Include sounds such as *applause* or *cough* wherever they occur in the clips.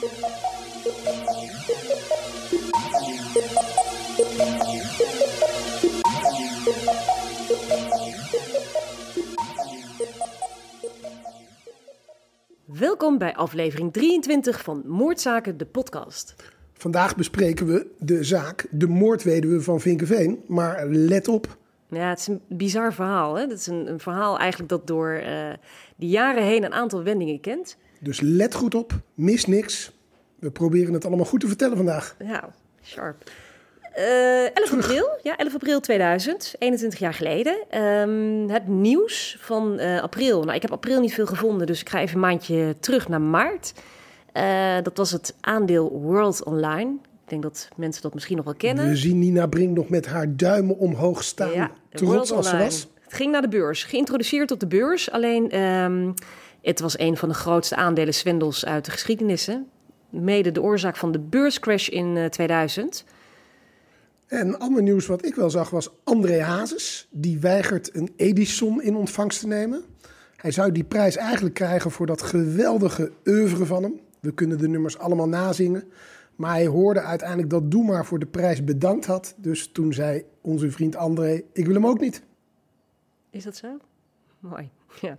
Welkom bij aflevering 23 van Moordzaken, de podcast. Vandaag bespreken we de zaak, de moordweduwe van Vinkenveen. Maar let op. Ja, het is een bizar verhaal. Hè? Het is een, een verhaal eigenlijk dat door eh, de jaren heen een aantal wendingen kent. Dus let goed op, mis niks. We proberen het allemaal goed te vertellen vandaag. Ja, sharp. Uh, eh, 11 april, ja, 11 april 2000, 21 jaar geleden. Ehm, het nieuws van eh, april. Nou, ik heb april niet veel gevonden, dus ik ga even een maandje terug naar maart. Eh, dat was het aandeel World Online. Ik denk dat mensen dat misschien nog wel kennen. We zien Nina Brink nog met haar duimen omhoog staan. Ja, trots als ze was. Het ging naar de beurs, geïntroduceerd op de beurs. Alleen ehm, het was een van de grootste aandelenzwendels uit de geschiedenissen. Mede de oorzaak van de beurscrash in 2000. Eh, en ander nieuws wat ik wel zag was André Hazes. Die weigert een Edison in ontvangst te nemen. Hij zou die prijs eigenlijk krijgen voor dat geweldige oeuvre van hem. We kunnen de nummers allemaal nazingen. Maar hij hoorde uiteindelijk dat Doema voor de prijs bedankt had. Dus toen zei onze vriend André: Ik wil hem ook niet. Is dat zo? *laughs* mooi. Ja.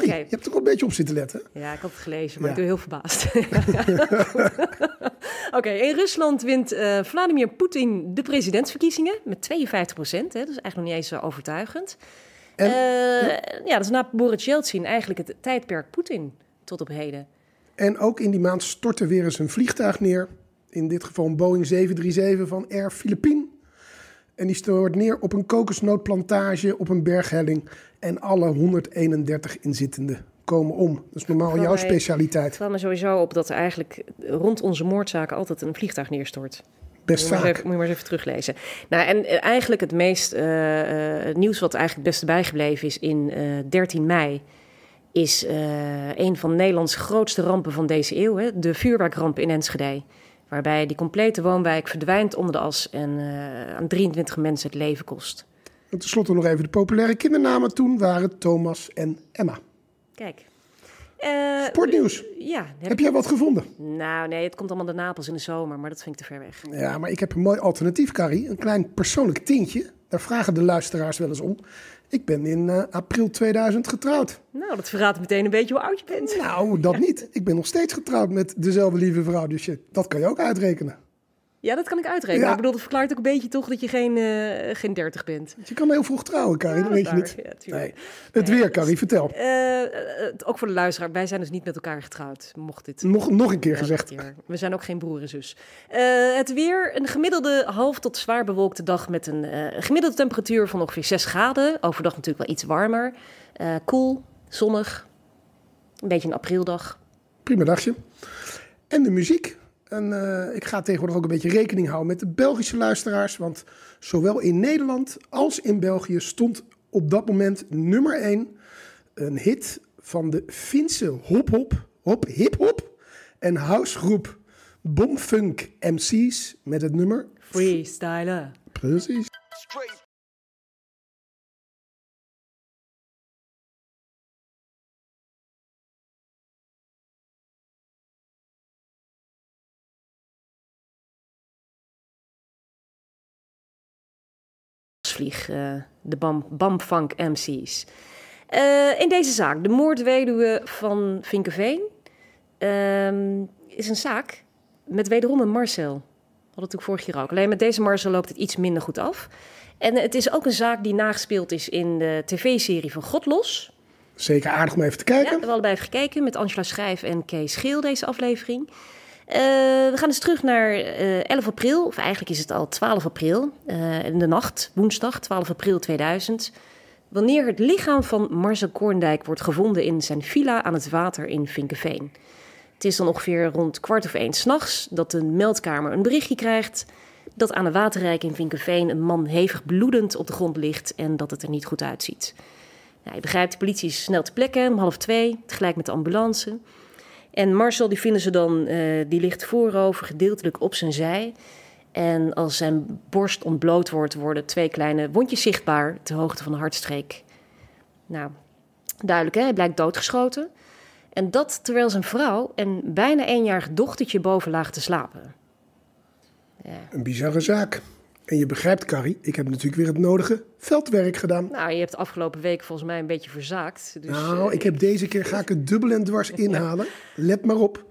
Je hebt er een beetje op zitten letten. Ja, ik had het gelezen, maar ik ben heel verbaasd. *laughs* Oké, in Rusland wint eh, Vladimir Poetin de presidentsverkiezingen met 52 procent. Dat is eigenlijk nog niet eens zo overtuigend. En, eh, ja. dat is na Boris Yeltsin eigenlijk het tijdperk Poetin tot op heden. En ook in die maand stortte weer eens een vliegtuig neer. In dit geval een Boeing 737 van Air Philippine en die stoort neer op een kokosnootplantage op een berghelling. En alle 131 inzittenden komen om. Dat is normaal jouw specialiteit. Het valt er sowieso op dat er eigenlijk rond onze moordzaken altijd een vliegtuig neerstort. Best moet moet je maar eens even teruglezen. Nou, en eh, eigenlijk het meest eh, eh, nieuws wat eigenlijk het beste bijgebleven is in 13 mei... is een van Nederlands grootste rampen van deze eeuw. Hè? De vuurwerkramp in Enschede. Waarbij die complete woonwijk verdwijnt onder de as en eh, aan 23 mensen het leven kost. En tenslotte nog even de populaire kindernamen toen waren Thomas en Emma. Kijk. Eh, Sportnieuws. Ja, heb, heb jij wat gevonden? Nou, nee, het komt allemaal de Napels in de zomer, maar dat vind ik te ver weg. Ja, maar ik heb een mooi alternatief, Carrie. Een klein persoonlijk tintje. Daar vragen de luisteraars wel eens om. Ik ben in eh, april 2000 getrouwd. Nou, dat verraadt meteen een beetje hoe oud je bent. Nou, dat *laughs* niet. Ik ben nog steeds getrouwd met dezelfde lieve vrouw. Dus je, dat kan je ook uitrekenen. Ja, dat kan ik uitrekenen. ik bedoel, dat verklaart ook een beetje toch dat je geen, eh, geen 30 bent. Je kan heel vroeg trouwen, Carrie, dat weet je niet. nee. Het weer, Carrie, dus, vertel. Eh, ook voor de luisteraar, wij zijn dus niet met elkaar getrouwd, mocht dit... Nog, nog een keer gezegd. We zijn ook geen broer en zus. Eh, het weer, een gemiddelde half tot zwaar bewolkte dag met een gemiddelde temperatuur van ongeveer 6 graden. Overdag natuurlijk wel iets warmer. Koel, zonnig, een beetje een aprildag. Prima dagje. En de muziek en eh, ik ga tegenwoordig ook een beetje rekening houden met de Belgische luisteraars. Want zowel in Nederland als in België stond op dat moment nummer 1 een hit van de Finse hop-hop, hop-hip-hop en housegroep Bomfunk MC's met het nummer Freestyler. Precies. Eh, de Bam, Bamfunk MC's. Eh, in deze zaak, de moordweduwe van Vinkenveen, ehm, is een zaak met wederom een Marcel. Had hadden het ook vorig jaar ook. Alleen met deze Marcel loopt het iets minder goed af. En het is ook een zaak die nagespeeld is in de tv-serie van Godlos. Zeker aardig om even te kijken. we hebben allebei even gekeken met Angela Schrijf en Kees Geel deze aflevering. Eh, we gaan dus terug naar 11 eh, april, of eigenlijk is het al 12 april, eh, in de nacht, woensdag 12 april 2000. Wanneer het lichaam van Marcel Korndijk wordt gevonden in zijn villa aan het water in Vinkeveen. Het is dan ongeveer rond kwart of één s'nachts dat de meldkamer een berichtje krijgt dat aan de waterrijk in Vinkeveen een man hevig bloedend op de grond ligt en dat het er niet goed uitziet. Nou, je begrijpt, de politie is snel te plekken om half twee, tegelijk met de ambulance. En Marcel, die vinden ze dan, eh, die ligt voorover, gedeeltelijk op zijn zij. En als zijn borst ontbloot wordt, worden twee kleine wondjes zichtbaar, ter hoogte van de hartstreek. Nou, duidelijk hè, hij blijkt doodgeschoten. En dat terwijl zijn vrouw en bijna eenjarig dochtertje boven laag te slapen. Ja. Een bizarre zaak. En je begrijpt, Carrie, ik heb natuurlijk weer het nodige veldwerk gedaan. Nou, je hebt afgelopen week volgens mij een beetje verzaakt. Dus, nou, ik eh, heb deze keer ga ik het dubbel en dwars *laughs* inhalen. Let maar op.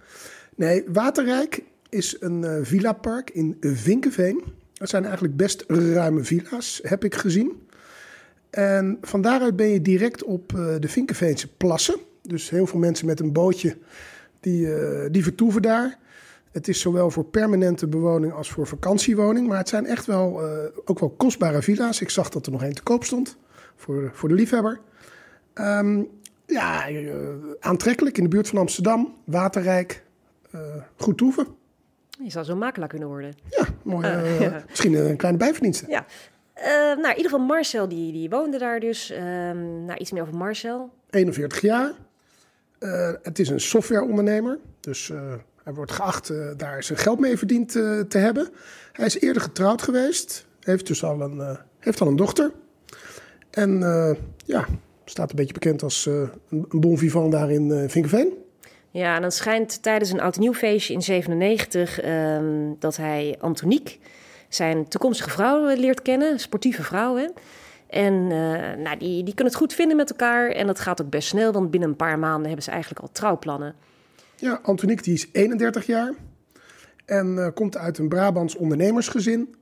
Nee, Waterrijk is een uh, villapark in Vinkenveen. Dat zijn eigenlijk best ruime villa's, heb ik gezien. En van daaruit ben je direct op eh, de Vinkenveense plassen. Dus heel veel mensen met een bootje, die, die vertoeven daar. Het is zowel voor permanente bewoning als voor vakantiewoning. Maar het zijn echt wel eh, ook wel kostbare villa's. Ik zag dat er nog één te koop stond voor, eh, voor de liefhebber. Ehm, ja, eh, aantrekkelijk in de buurt van Amsterdam. Waterrijk. goed toeven. Je zou zo makelaar kunnen worden. Ja, mooi. Ah. *laughs* Misschien een kleine bijverdienste. Ja. nou, in ieder geval Marcel, die, die woonde daar dus. Ehm, nou, iets meer over Marcel. 41 jaar. het is een softwareondernemer. Dus hij wordt geacht eh, daar zijn geld mee verdiend eh, te hebben. Hij is eerder getrouwd geweest, heeft dus al een, eh, heeft al een dochter. En ja, staat een beetje bekend als een bon vivant daar in Vinkenveen. Ja, en dan schijnt tijdens een oud nieuw feestje in 97 ehm, dat hij Antoniek, zijn toekomstige vrouw, leert kennen. Sportieve vrouw, hè. En nou, die, die kunnen het goed vinden met elkaar. En dat gaat ook best snel, want binnen een paar maanden hebben ze eigenlijk al trouwplannen. Ja, Antoniek die is 31 jaar en eh, komt uit een Brabants ondernemersgezin.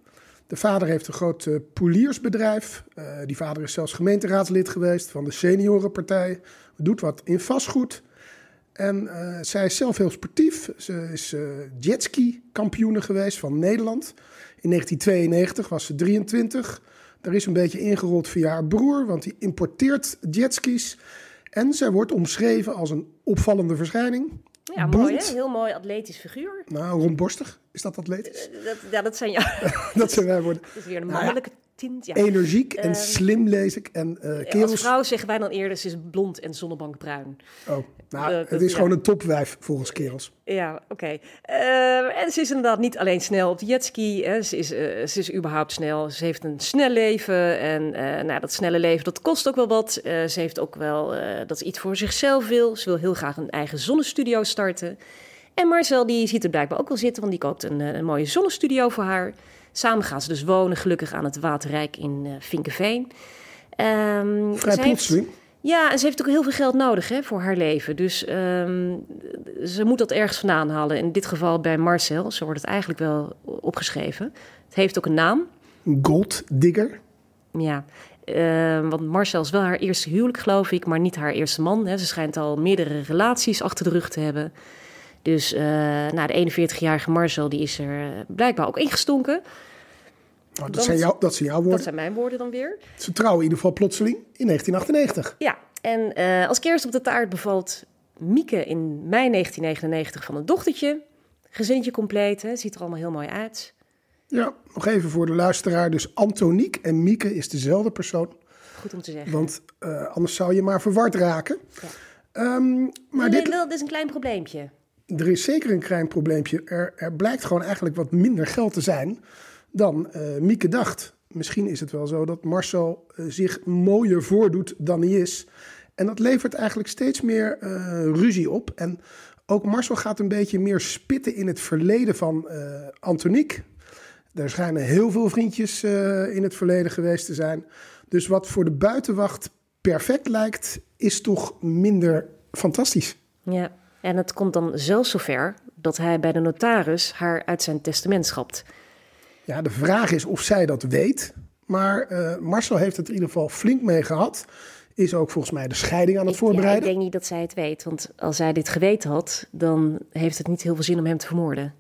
De vader heeft een groot uh, poeliersbedrijf. Eh, die vader is zelfs gemeenteraadslid geweest van de seniorenpartij. Doet wat in vastgoed. En zij is zelf heel sportief. Ze is jetski kampioene geweest van Nederland. In 1992 was ze 23. Daar is een beetje ingerold via haar broer, want die importeert jetskis. En zij wordt omschreven als een opvallende verschijning. Ja, mooi hè? Heel mooi atletisch figuur. Nou, rondborstig. Is dat atletisch? Eh, dat, ja, dat zijn jouw. *laughs* dat zijn wij worden. *laughs* Het is weer een nou mannelijke Energiek en ehm, slim lees ik. En, uh, kerels... vrouw zeggen wij dan eerder, ze is blond en zonnebankbruin. Oh, nou, het is gewoon een topwijf volgens kerels. Ja, oké. Ehm, en ze is inderdaad niet alleen snel op de jetski. Ze, is, eh, ze is überhaupt snel. Ze heeft een snel leven. En eh, nou, dat snelle leven, dat kost ook wel wat. ze heeft ook wel dat ze iets voor zichzelf wil. Ze wil heel graag een eigen zonnestudio starten. En Marcel die ziet er blijkbaar ook wel zitten, want die koopt een, een mooie zonnestudio voor haar. Samen gaan ze dus wonen, gelukkig aan het Waterrijk in uh, eh, Vinkeveen. Um, ehm, Vrij plotseling. Ja, en ze heeft ook heel veel geld nodig hè, voor haar leven. Dus ehm, ze moet dat ergens vandaan halen. In dit geval bij Marcel, zo wordt het eigenlijk wel opgeschreven. Het heeft ook een naam. digger. Ja, ehm, want Marcel is wel haar eerste huwelijk, geloof ik, maar niet haar eerste man. Hè. Ze schijnt al meerdere relaties achter de rug te hebben. Dus uh, de 41-jarige Marcel die is er eh, blijkbaar ook ingestonken. Oh, dat, zijn dat zijn jouw woorden. Dat zijn mijn woorden dan weer. Ze trouwen in ieder geval plotseling in 1998. Ja, en eh, als kerst op de taart bevalt Mieke in mei 1999 van een dochtertje. gezintje compleet, hè? ziet er allemaal heel mooi uit. Ja, nog even voor de luisteraar. Dus Antoniek en Mieke is dezelfde persoon. Goed om te zeggen. Want anders zou je maar verward raken. Ja. Ehm, maar dit... is een klein probleempje er is zeker een klein probleempje. Er, er blijkt gewoon eigenlijk wat minder geld te zijn dan uh, Mieke dacht. Misschien is het wel zo dat Marcel eh, zich mooier voordoet dan hij is. En dat levert eigenlijk steeds meer eh, ruzie op. En ook Marcel gaat een beetje meer spitten in het verleden van Antoniek. Er schijnen heel veel vriendjes in het verleden geweest te zijn. Dus wat voor de buitenwacht perfect lijkt, is toch minder fantastisch. Ja. En het komt dan zelfs zover dat hij bij de notaris haar uit zijn testament schapt. Ja, de vraag is of zij dat weet. Maar eh, Marcel heeft het in ieder geval flink mee gehad. Is ook volgens mij de scheiding aan het voorbereiden. ik denk niet dat zij het weet. Want als zij dit geweten had, dan heeft het niet heel veel zin om hem te vermoorden.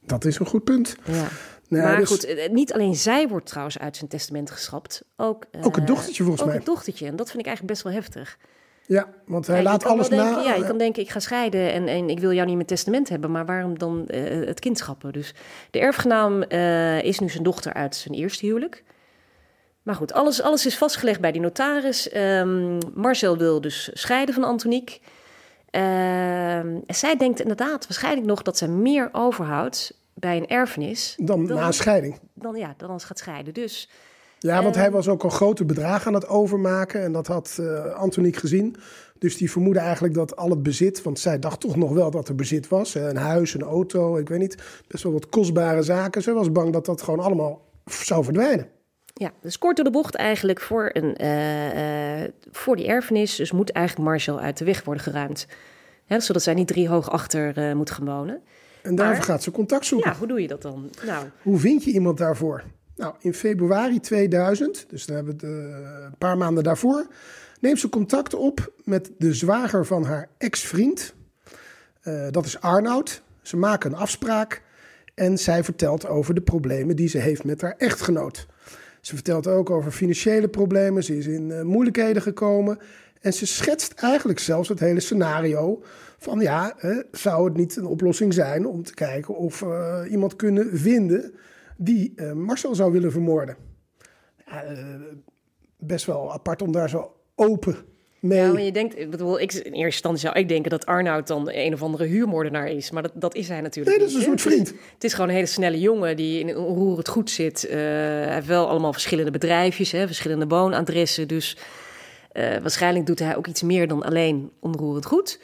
Dat is een goed punt. Ja. maar dus... goed, eh, eh, niet alleen zij wordt trouwens uit zijn testament geschrapt. Ook, uh, ook het dochtertje volgens mij. Ook het dochtertje. En dat vind ik eigenlijk best wel heftig. Ja, want hij laat alles denken, na. Ja, je kan denken, ik ga scheiden en, en ik wil jou niet mijn testament hebben, maar waarom dan uh, het kindschappen? Dus de erfgenaam uh, is nu zijn dochter uit zijn eerste huwelijk. Maar goed, alles, alles is vastgelegd bij die notaris. Ehm, Marcel wil dus scheiden van Antoniek. Ehm, zij denkt inderdaad waarschijnlijk nog dat ze meer overhoudt bij een erfenis... Dan, dan na scheiding. Dan, ja, dan als gaat scheiden. Dus ja, want hij ehm, was ook al grote bedragen aan het overmaken. En dat had uh, Antoniek gezien. Dus die vermoedde eigenlijk dat al het bezit, want zij dacht toch nog wel dat er bezit was. Een huis, een auto, ik weet niet. Best wel wat kostbare zaken. Ze was bang dat dat gewoon allemaal zou verdwijnen. Ja, dus kort door de bocht eigenlijk voor, een, eh, eh, voor die erfenis. Dus moet eigenlijk Marcel uit de weg worden geruimd. zodat zij niet drie hoog achter moet gaan wonen. En daarvoor gaat ze contact zoeken. Ja, hoe doe je dat dan? Nou, hoe vind je iemand daarvoor? Nou, in februari 2000, dus dan hebben we het, eh, een paar maanden daarvoor, neemt ze contact op met de zwager van haar ex-vriend. Eh, dat is Arnoud. Ze maken een afspraak en zij vertelt over de problemen die ze heeft met haar echtgenoot. Ze vertelt ook over financiële problemen, ze is in eh, moeilijkheden gekomen. En ze schetst eigenlijk zelfs het hele scenario van ja, zou het niet een oplossing zijn om te kijken of iemand kunnen vinden die eh, Marcel zou willen vermoorden. Eh, best wel apart om daar zo open mee... Ja, maar je denkt, ik ik, in eerste instantie zou ik denken dat Arnoud dan een of andere huurmoordenaar is. Maar dat, dat is hij natuurlijk Nee, dat is een soort vriend. Het is, gewoon een hele snelle jongen die in het goed zit. Eh, hij heeft wel allemaal verschillende bedrijfjes, hè, verschillende woonadressen. Dus waarschijnlijk doet hij ook iets meer dan alleen onroerend goed.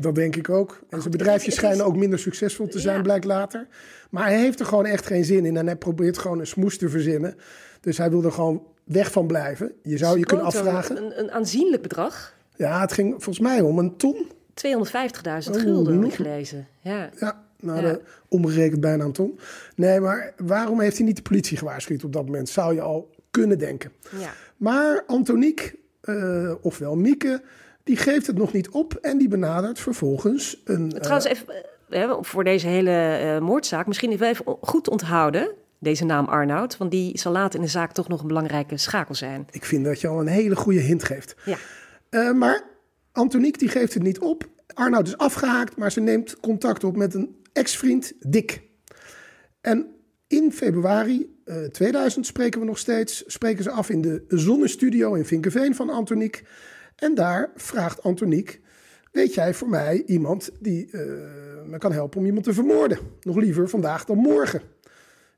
Dat denk ik ook. En zijn bedrijfjes schijnen ook minder succesvol te zijn, ja. blijkt later. Maar hij heeft er gewoon echt geen zin in en hij probeert gewoon een smoes te verzinnen. Dus hij wil er gewoon weg van blijven. Je zou je kunnen afvragen. Een, een aanzienlijk bedrag. Ja, het ging volgens mij om een ton. 250.000 gulden, gelezen. Ja, ja nou, omgerekend bijna een ton. Nee, maar waarom heeft hij niet de politie gewaarschuwd op dat moment? Zou je al kunnen denken. Ja. Maar Antoniek, eh, ofwel Mieke, die geeft het nog niet op en die benadert vervolgens een. Eh, trouwens, eh, even hè, voor deze hele eh, moordzaak, misschien even, goed onthouden. Deze naam Arnoud, want die zal later in de zaak toch nog een belangrijke schakel zijn. Ik vind dat je al een hele goede hint geeft. Ja. maar Antoniek die geeft het niet op. Arnoud is afgehaakt, maar ze neemt contact op met een ex-vriend, Dick. En in februari 2000 spreken we nog steeds, spreken ze af in de Zonnestudio in Vinkenveen van Antoniek. En daar vraagt Antoniek, weet jij voor mij iemand die eh, me kan helpen om iemand te vermoorden? Nog liever vandaag dan morgen.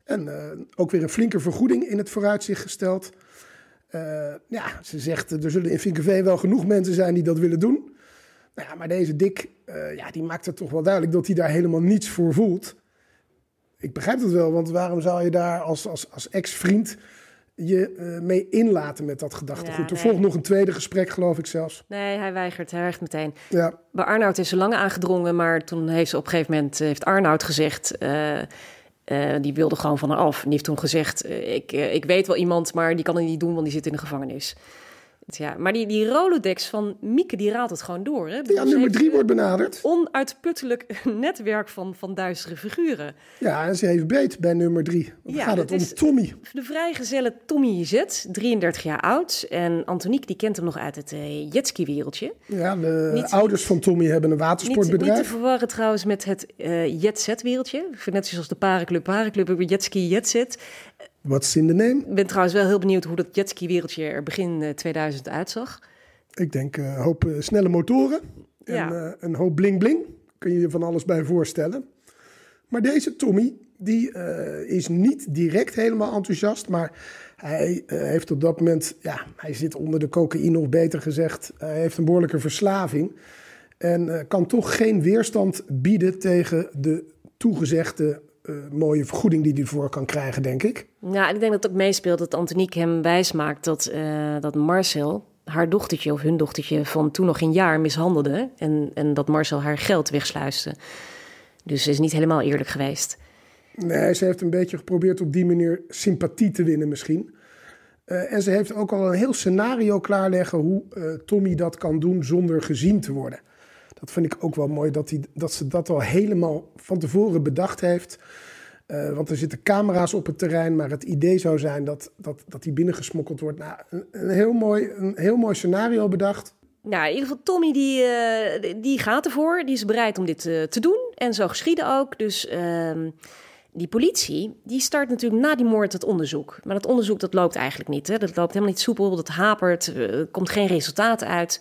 En eh, ook weer een flinke vergoeding in het vooruitzicht gesteld. Uh, ja, ze zegt, er zullen in Vinkerveen wel genoeg mensen zijn die dat willen doen. Nou ja, maar deze Dick, ja, die maakt het toch wel duidelijk dat hij daar helemaal niets voor voelt. Ik begrijp het wel, want waarom zou je daar als, als, als ex-vriend je eh, mee inlaten met dat gedachtegoed. Ja, er volgt nog een tweede gesprek, geloof ik zelfs. Nee, hij weigert, hij weigert meteen. Ja. Bij Arnoud is ze lang aangedrongen, maar toen heeft ze op een gegeven moment eh, heeft Arnoud gezegd. Eh, die wilde gewoon van haar af. En die heeft toen gezegd: ik, ik weet wel iemand, maar die kan het niet doen, want die zit in de gevangenis. Ja, maar die, die Rolodex van Mieke, die raadt het gewoon door. Hè? Ja, nummer drie wordt benaderd. Eh, onuitputtelijk *laughs* netwerk van, van duistere figuren. Ja, en ze heeft breed bij nummer drie. Dan ja, gaat het, om Tommy. De vrijgezelle Tommy Zet, 33 jaar oud. En Antoniek, die kent hem nog uit het uh, jetski-wereldje. Ja, de ouders van Tommy hebben een watersportbedrijf. Niet, niet te verwarren trouwens met het uh, jet wereldje Net zoals de parenclub, parenclub jetski, jetset. What's in de neem? Ik ben trouwens wel heel benieuwd hoe dat jetski-wereldje er begin 2000 eh, uitzag. Ik denk eh, een hoop eh, snelle motoren en een hoop bling-bling. Kun je je van alles bij voorstellen. Maar deze Tommy, die is niet direct helemaal enthousiast, maar hij heeft op dat moment, ja, hij zit onder de cocaïne of beter gezegd, hij heeft een behoorlijke verslaving. En kan toch geen weerstand bieden tegen de toegezegde eh, mooie vergoeding die hij ervoor kan krijgen, denk ik. Ja, ik denk dat het ook meespeelt dat Antoniek hem wijsmaakt dat, eh, dat Marcel haar dochtertje of hun dochtertje van toen nog een jaar mishandelde. En, en dat Marcel haar geld wegsluiste. Dus ze is niet helemaal eerlijk geweest. Nee, ze heeft een beetje geprobeerd op die manier sympathie te winnen misschien. Eh, en ze heeft ook al een heel scenario klaarleggen hoe Tommy dat kan doen zonder gezien te worden dat vind ik ook wel mooi, dat, die, dat ze dat al helemaal van tevoren bedacht heeft. Eh, want er zitten camera's op het terrein, maar het idee zou zijn dat, dat, dat die binnengesmokkeld wordt. Nou, een, heel mooi, een heel mooi scenario bedacht. Nou, in ieder geval, Tommy die, eh, die gaat ervoor. Die is bereid om dit eh, te doen. En zo geschieden ook. Dus ehm, die politie, die start natuurlijk na die moord het onderzoek. Maar dat onderzoek, dat loopt eigenlijk niet. Hè? Dat loopt helemaal niet soepel, dat hapert, er komt geen resultaat uit.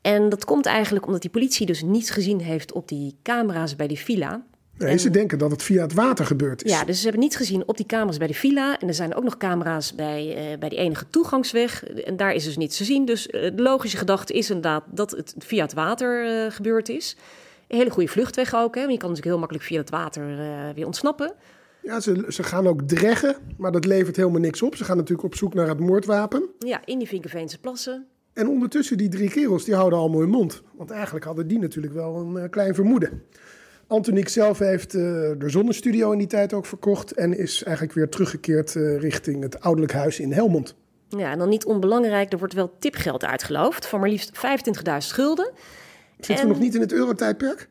En dat komt eigenlijk omdat die politie dus niets gezien heeft op die camera's bij die villa. Nee, en, ze denken dat het via het water gebeurd is. Ja, dus ze hebben niets gezien op die camera's bij de villa. En er zijn ook nog camera's bij, eh, bij die enige toegangsweg. En daar is dus niets te zien. Dus eh, de logische gedachte is inderdaad dat het via het water eh, gebeurd is. Een hele goede vluchtweg ook. Hè? Want je kan natuurlijk heel makkelijk via het water weer ontsnappen. Ja, ze, ze gaan ook dreggen, maar dat levert helemaal niks op. Ze gaan natuurlijk op zoek naar het moordwapen. Ja, in die Vinkenveense plassen. En ondertussen die drie kerels, die houden allemaal hun mond. Want eigenlijk hadden die natuurlijk wel een eh, klein vermoeden. Antoniek zelf heeft uh, de zonnestudio in die tijd ook verkocht. En is eigenlijk weer teruggekeerd eh, richting het ouderlijk huis in Helmond. Ja, en dan niet onbelangrijk, er wordt wel tipgeld uitgeloofd van maar liefst 25.000 schulden. Zitten we nog niet in het eurotijdperk?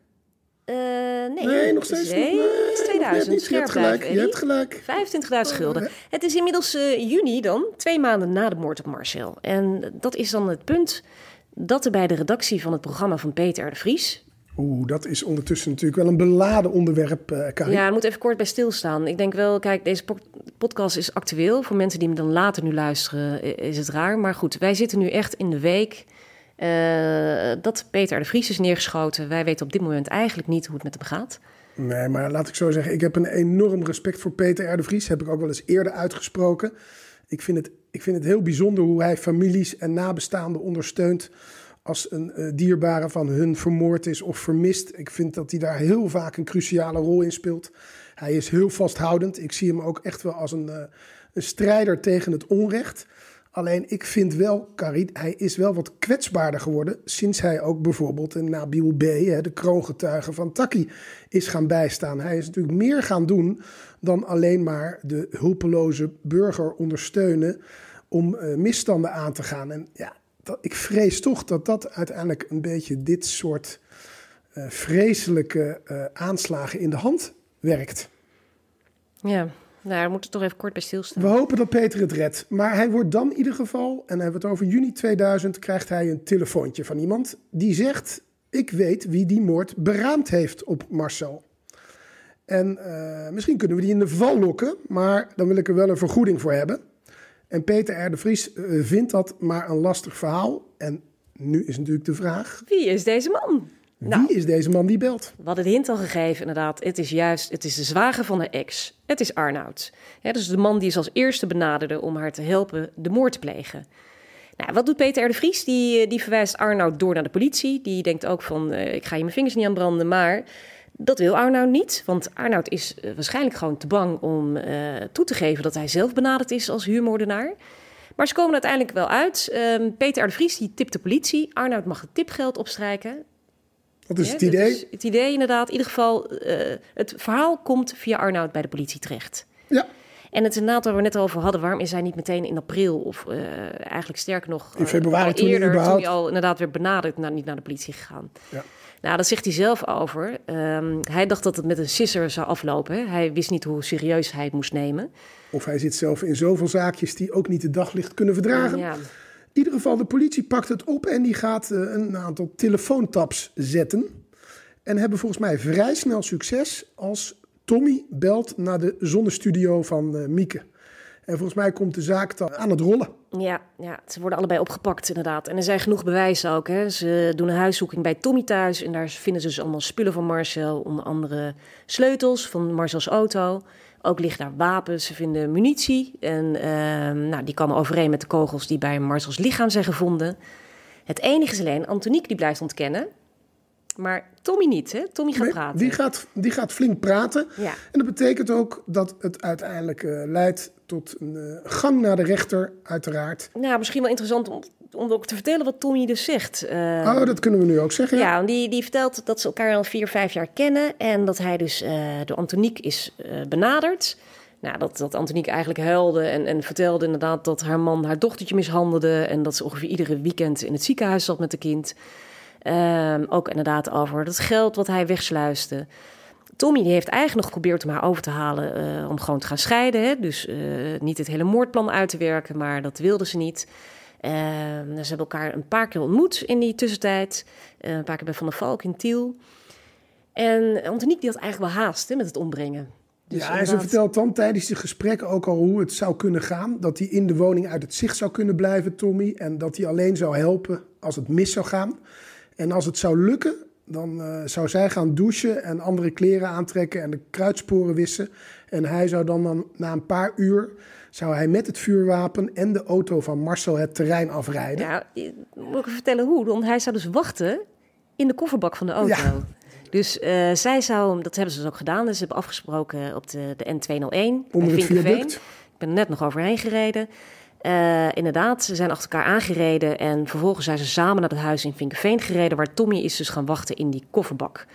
Eh, nee, eh, nee, nog steeds nee, niet. 2000, Je hebt gelijk. je hebt 25.000 gulden. het is inmiddels eh, juni dan, twee maanden na de moord op Marcel. En dat is dan het punt dat er bij de redactie van het programma van Peter de Vries... Oeh, dat is ondertussen natuurlijk wel een beladen onderwerp, uh, Ja, ik moet even kort bij stilstaan. Ik denk wel, kijk, deze podcast is actueel. Voor mensen die me dan later nu luisteren is het raar. Maar goed, wij zitten nu echt in de week eh, dat Peter de Vries is neergeschoten. Wij weten op dit moment eigenlijk niet hoe het met hem gaat. Nee, maar laat ik zo zeggen, ik heb een enorm respect voor Peter de Vries. Heb ik ook wel eens eerder uitgesproken. Ik vind het, ik vind het heel bijzonder hoe hij families en nabestaanden ondersteunt als een eh, dierbare van hun vermoord is of vermist. Ik vind dat hij daar heel vaak een cruciale rol in speelt. Hij is heel vasthoudend. Ik zie hem ook echt wel als een, eh, een strijder tegen het onrecht. Alleen ik vind wel, Karit, hij is wel wat kwetsbaarder geworden sinds hij ook bijvoorbeeld in Nabil B, de kroongetuige van Taki, is gaan bijstaan. Hij is natuurlijk meer gaan doen dan alleen maar de hulpeloze burger ondersteunen om eh, misstanden aan te gaan. En ja, ik vrees toch dat dat uiteindelijk een beetje dit soort eh, vreselijke eh, aanslagen in de hand werkt. Ja, nou, we moeten toch even kort bij stilstaan. We hopen dat Peter het redt. Maar hij wordt dan in ieder geval, en dan hebben we het over juni 2000, krijgt hij een telefoontje van iemand die zegt: Ik weet wie die moord beraamd heeft op Marcel. En eh, misschien kunnen we die in de val lokken, maar dan wil ik er wel een vergoeding voor hebben. En Peter R. de Vries eh, vindt dat maar een lastig verhaal. En nu is natuurlijk de vraag: Wie is deze man? Nou. Wie is deze man die belt? Wat het hint al gegeven, inderdaad. Het is juist, het is de zwager van haar ex. Het is Arnoud. dus de man die is als eerste benaderde om haar te helpen de moord te plegen. Nou, wat doet Peter de Vries? Die, eh, die verwijst Arnoud door naar de politie. Die denkt ook van, eh, ik ga je mijn vingers niet aan branden, maar... Dat wil Arnoud niet, want Arnoud is eh, waarschijnlijk gewoon te bang om toe te geven dat hij zelf benaderd is als huurmoordenaar. Maar ze komen uiteindelijk wel uit. Ehm, Peter R. de Vries die tipt de politie. Arnoud mag het tipgeld opstrijken. Dat is het idee. het idee inderdaad. In ieder geval, uh, het verhaal komt via Arnoud bij de politie terecht. Ja. En het inderdaad waar we net over hadden, waarom is hij niet meteen in april of eh, eigenlijk sterk nog in eh, februari toen eerder, hij toen hij al inderdaad weer benaderd, naar niet naar de politie gegaan. Ja. Nou, daar zegt hij zelf over. Ehm, hij dacht dat het met een sisser zou aflopen. Hij wist niet hoe serieus hij het moest nemen. Of hij zit zelf in zoveel zaakjes die ook niet de daglicht kunnen verdragen. ja. In ieder geval, de politie pakt het op en die gaat eh, een aantal telefoontaps zetten. En hebben volgens mij vrij snel succes als Tommy belt naar de zonnestudio van eh, Mieke. En volgens mij komt de zaak dan aan het rollen. Ja, ja, ze worden allebei opgepakt inderdaad. En er zijn genoeg bewijzen ook. Hè. Ze doen een huiszoeking bij Tommy thuis. En daar vinden ze dus allemaal spullen van Marcel. Onder andere sleutels van Marcel's auto. Ook ligt daar wapens, ze vinden munitie. En ehm, nou, die kan overeen met de kogels die bij Marcels lichaam zijn gevonden. Het enige is alleen, Antoniek die blijft ontkennen. Maar Tommy niet, hè? Tommy gaat praten. Die gaat, die gaat flink praten. Ja. En dat betekent ook dat het uiteindelijk eh, leidt tot een eh, gang naar de rechter, uiteraard. Nou, misschien wel interessant om om ook te vertellen wat Tommy dus zegt. Eh. oh, dat kunnen we nu ook zeggen. Ja, ja die, die vertelt dat ze elkaar al vier, vijf jaar kennen. En dat hij dus uh, eh, door Antoniek is eh, benaderd. Nou, dat, dat Antoniek eigenlijk huilde en, en vertelde inderdaad dat haar man haar dochtertje mishandelde. En dat ze ongeveer iedere weekend in het ziekenhuis zat met de kind. Ehm, ook inderdaad over dat geld wat hij wegsluiste. Tommy die heeft eigenlijk nog geprobeerd om haar over te halen om gewoon te gaan scheiden. Dus niet het hele moordplan uit te werken, maar dat wilde ze niet. Ehm, nou, ze hebben elkaar een paar keer ontmoet in die tussentijd. Eh, een paar keer bij Van der Valk in Tiel. En eh, Antoniek die had eigenlijk wel haast met het ombrengen. Dus ja, en ze vertelt dan tijdens die gesprekken ook al hoe het zou kunnen gaan. Dat hij in de woning uit het zicht zou kunnen blijven, Tommy. En dat hij alleen zou helpen als het mis zou gaan. En als het zou lukken, dan eh, zou zij gaan douchen en andere kleren aantrekken en de kruidsporen wissen. En hij zou dan, dan na een paar uur zou hij met het vuurwapen en de auto van Marcel het terrein afrijden. Ja, nou, moet ik vertellen hoe? Want hij zou dus wachten in de kofferbak van de auto. Dus eh, zij zou dat hebben ze dus ook gedaan. Dus ze hebben afgesproken op de, de N201. Onder het Ik ben er net nog overheen gereden. Eh, inderdaad, ze zijn achter elkaar aangereden en vervolgens zijn ze samen naar het huis in Vinkenveen gereden, waar Tommy is dus gaan wachten in die kofferbak.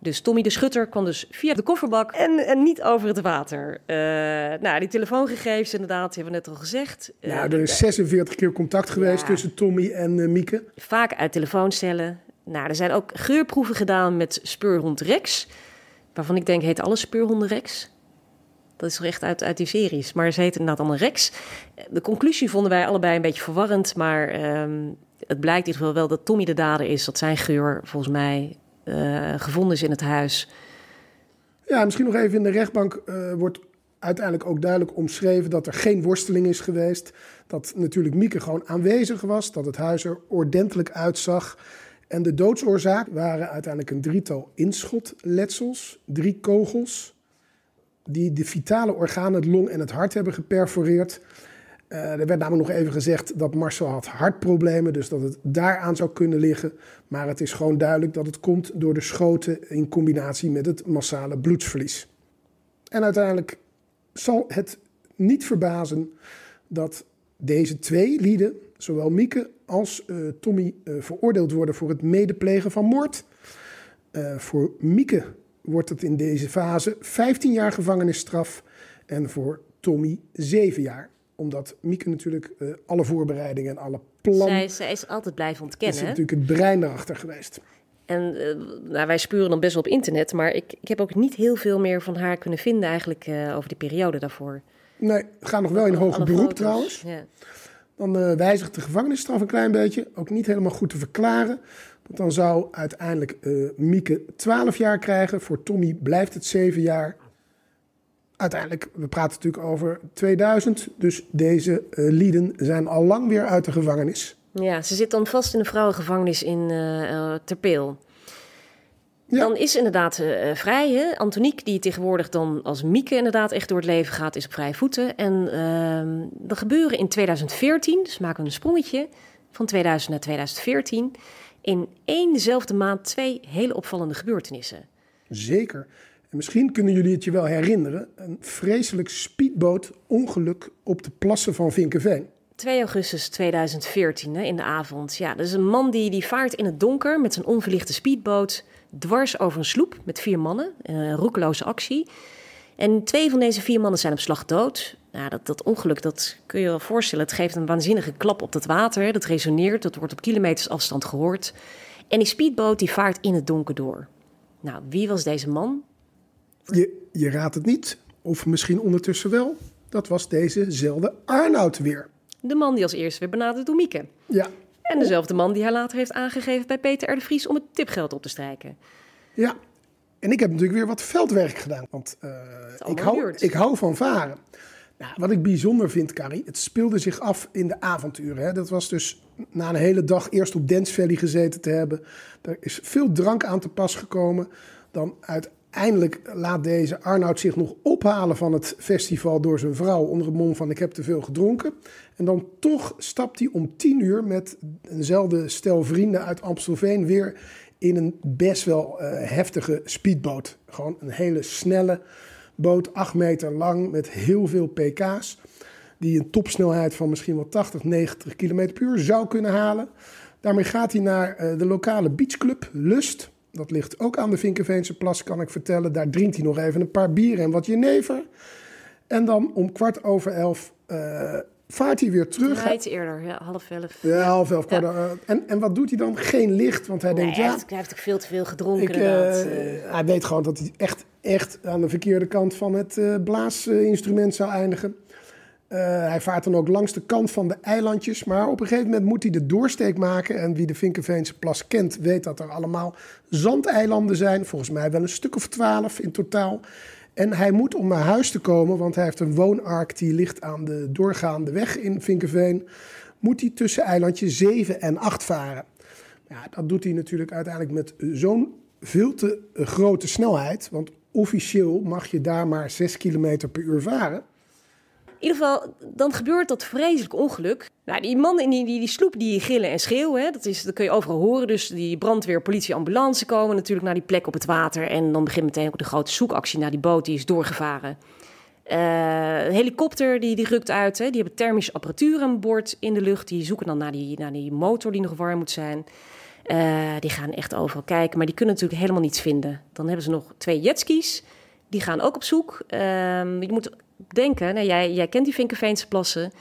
Dus Tommy de Schutter kwam dus via de kofferbak en, en niet over het water. Uh, nou, die telefoongegevens inderdaad, hebben we net al gezegd. Eh, nou, er is 46 eh, keer contact geweest tussen Tommy en Mieke. Vaak uit telefooncellen. Nou, er zijn ook geurproeven gedaan met speurhond Rex. Waarvan ik denk, heet alle speurhonden Rex? Dat is toch echt uit, uit die series. Maar ze heet inderdaad allemaal Rex. De conclusie vonden wij allebei een beetje verwarrend. Maar ehm, het blijkt in ieder geval wel dat Tommy de dader is. Dat zijn geur volgens mij eh, gevonden is in het huis. Ja, misschien nog even in de rechtbank eh, wordt uiteindelijk ook duidelijk omschreven dat er geen worsteling is geweest. Dat natuurlijk Mieke gewoon aanwezig was, dat het huis er ordentelijk uitzag. En de doodsoorzaak waren uiteindelijk een drietal inschotletsels, drie kogels, die de vitale organen, het long en het hart hebben geperforeerd. Eh, er werd namelijk nog even gezegd dat Marcel had hartproblemen, dus dat het daaraan zou kunnen liggen. Maar het is gewoon duidelijk dat het komt door de schoten in combinatie met het massale bloedsverlies. En uiteindelijk zal het niet verbazen dat deze twee lieden, zowel Mieke als eh, Tommy, eh, veroordeeld worden voor het medeplegen van moord. voor Mieke wordt het in deze fase 15 jaar gevangenisstraf en voor Tommy 7 jaar omdat Mieke natuurlijk eh, alle voorbereidingen en alle plannen... Zij, zij is altijd blijven ontkennen. Dat is natuurlijk het brein erachter geweest. En eh, nou, wij spuren dan best wel op internet, maar ik, ik heb ook niet heel veel meer van haar kunnen vinden eigenlijk eh, over die periode daarvoor. Nee, ga nog wel in hoger beroep trouwens. Ja. Dan wijzigt de gevangenisstraf een klein beetje, ook niet helemaal goed te verklaren. Want dan zou uiteindelijk Mieke 12 jaar krijgen, voor Tommy blijft het 7 jaar uiteindelijk, we praten natuurlijk over 2000. Dus deze eh, lieden zijn al lang weer uit de gevangenis. Ja, ze zit dan vast in de vrouwengevangenis in uh, eh, eh, Terpeel. Dan is inderdaad vrij. Hè? Antoniek, die tegenwoordig dan als Mieke inderdaad echt door het leven gaat, is op vrije voeten. En er ehm, gebeuren in 2014, dus maken we een sprongetje van 2000 naar 2014, in éénzelfde maand twee hele opvallende gebeurtenissen. Zeker. En misschien kunnen jullie het je wel herinneren. Een vreselijk speedboot-ongeluk op de plassen van Vinkenveen. 2 augustus 2014 hè, in de avond. Ja, dat is een man die, die vaart in het donker met zijn onverlichte speedboot dwars over een sloep met vier mannen. Eh, een roekeloze actie. En twee van deze vier mannen zijn op slag dood. Nou, dat, dat ongeluk, dat kun je wel voorstellen. Het geeft een waanzinnige klap op dat water. Dat resoneert, dat wordt op kilometers afstand gehoord. En die speedboot die vaart in het donker door. Nou, wie was deze man? Je, je raadt het niet, of misschien ondertussen wel. Dat was dezezelfde Arnoud weer. De man die als eerste weer benaderd door Mieke. Ja. En dezelfde man die haar later heeft aangegeven bij Peter R. de Vries om het tipgeld op te strijken. Ja, en ik heb natuurlijk weer wat veldwerk gedaan, want eh, ik, hou, ik hou van varen. Nou, wat ik bijzonder vind, Carrie, het speelde zich af in de avonturen. Hè. Dat was dus na een hele dag eerst op Dance Valley gezeten te hebben. Er is veel drank aan te pas gekomen. Dan uit, Uiteindelijk laat deze Arnoud zich nog ophalen van het festival door zijn vrouw onder het mom van ik heb te veel gedronken. En dan toch stapt hij om tien uur met eenzelfde stel vrienden uit Amstelveen weer in een best wel eh, heftige speedboot. Gewoon een hele snelle boot, acht meter lang met heel veel pk's. Die een topsnelheid van misschien wel 80, 90 km per uur zou kunnen halen. Daarmee gaat hij naar eh, de lokale beachclub Lust. Dat ligt ook aan de Vinkenveense plas, kan ik vertellen. Daar drinkt hij nog even een paar bieren en wat jenever. En dan om kwart over elf eh, vaart hij weer terug. Hij eerder, ja, half elf. Ja, half elf. Ja. en, en wat doet hij dan? Geen licht, want hij denkt... ja, hij heeft ook veel te veel gedronken. Ik, eh, eh. hij weet gewoon dat hij echt, echt aan de verkeerde kant van het blaasinstrument zou eindigen. Eh, hij vaart dan ook langs de kant van de eilandjes, maar op een gegeven moment moet hij de doorsteek maken. En wie de Vinkenveense plas kent, weet dat er allemaal zandeilanden zijn. Volgens mij wel een stuk of twaalf in totaal. En hij moet om naar huis te komen, want hij heeft een woonark die ligt aan de doorgaande weg in Vinkenveen. Moet hij tussen eilandje 7 en 8 varen. Ja, dat doet hij natuurlijk uiteindelijk met zo'n veel te grote snelheid. Want officieel mag je daar maar 6 km per uur varen. In ieder geval, dan gebeurt dat vreselijk ongeluk. Nou, die man in die, die, sloep die gillen en schreeuwen, hè, dat, is, dat kun je overal horen. Dus die brandweer, politie, ambulance komen natuurlijk naar die plek op het water. En dan begint meteen ook de grote zoekactie naar die boot, die is doorgevaren. Uh, een helikopter die, die rukt uit. Hè. Die hebben thermische apparatuur aan boord in de lucht. Die zoeken dan naar die, naar die motor die nog warm moet zijn. Eh, die gaan echt overal kijken, maar die kunnen natuurlijk helemaal niets vinden. Dan hebben ze nog twee jetskis. Die gaan ook op zoek. Uh, ehm, je moet denken, nou, jij, jij kent die Vinkerveense plassen,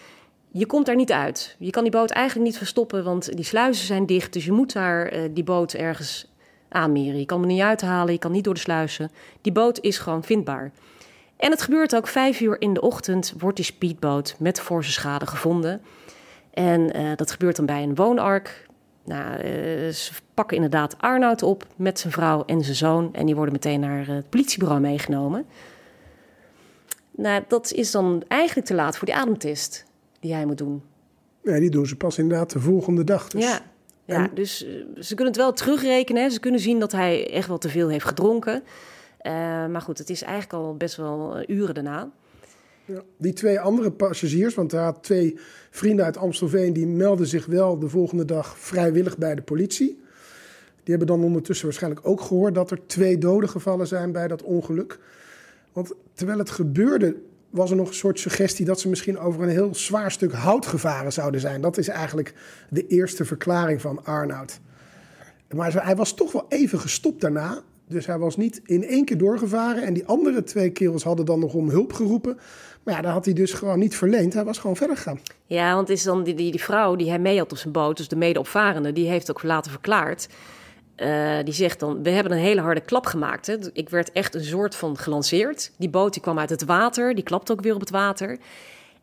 je komt daar niet uit. Je kan die boot eigenlijk niet verstoppen, want die sluizen zijn dicht. Dus je moet daar eh, die boot ergens aanmeren. Je kan hem niet uithalen, je kan niet door de sluizen. Die boot is gewoon vindbaar. En het gebeurt ook vijf uur in de ochtend wordt die speedboot met forse schade gevonden. En eh, dat gebeurt dan bij een woonark. Nou, eh, ze pakken inderdaad Arnoud op met zijn vrouw en zijn zoon. En die worden meteen naar het politiebureau meegenomen. Nou, dat is dan eigenlijk te laat voor die ademtest die hij moet doen. Nee, die doen ze pas inderdaad de volgende dag. Dus. Ja, ja dus eh, ze kunnen het wel terugrekenen. Ze kunnen zien dat hij echt wel te veel heeft gedronken. Eh, maar goed, het is eigenlijk al best wel eh, uren daarna. Ja, die twee andere passagiers, want daar had twee vrienden uit Amstelveen... die melden zich wel de volgende dag vrijwillig bij de politie. Die hebben dan ondertussen waarschijnlijk ook gehoord... dat er twee doden gevallen zijn bij dat ongeluk. Want terwijl het gebeurde, was er nog een soort suggestie dat ze misschien over een heel zwaar stuk hout gevaren zouden zijn. Dat is eigenlijk de eerste verklaring van Arnoud. Maar hij was toch wel even gestopt daarna. Dus hij was niet in één keer doorgevaren. En die andere twee kerels hadden dan nog om hulp geroepen. Maar ja, daar had hij dus gewoon niet verleend. Hij was gewoon verder gegaan. Ja, want is dan die, die, die vrouw die hij mee had op zijn boot, dus de medeopvarende, die heeft ook later verklaard eh, die zegt dan: We hebben een hele harde klap gemaakt. Hè. Ik werd echt een soort van gelanceerd. Die boot die kwam uit het water, die klapte ook weer op het water.